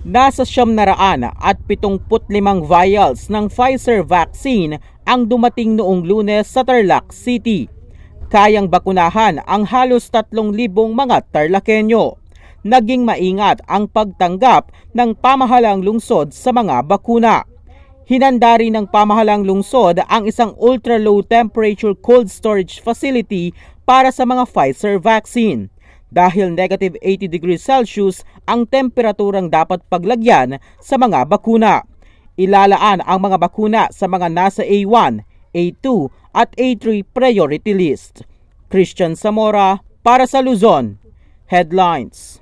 Nasa siyam na raan at 75 vials ng Pfizer vaccine ang dumating noong lunes sa Tarlac City. Kayang bakunahan ang halos 3,000 mga Tarlakenyo. Naging maingat ang pagtanggap ng pamahalang lungsod sa mga bakuna. Hinanda rin ng pamahalang lungsod ang isang ultra-low temperature cold storage facility para sa mga Pfizer vaccine dahil negative 80 degrees Celsius ang temperaturang dapat paglagyan sa mga bakuna. Ilalaan ang mga bakuna sa mga nasa A1, A2 at A3 priority list. Christian Zamora para sa Luzon. Headlines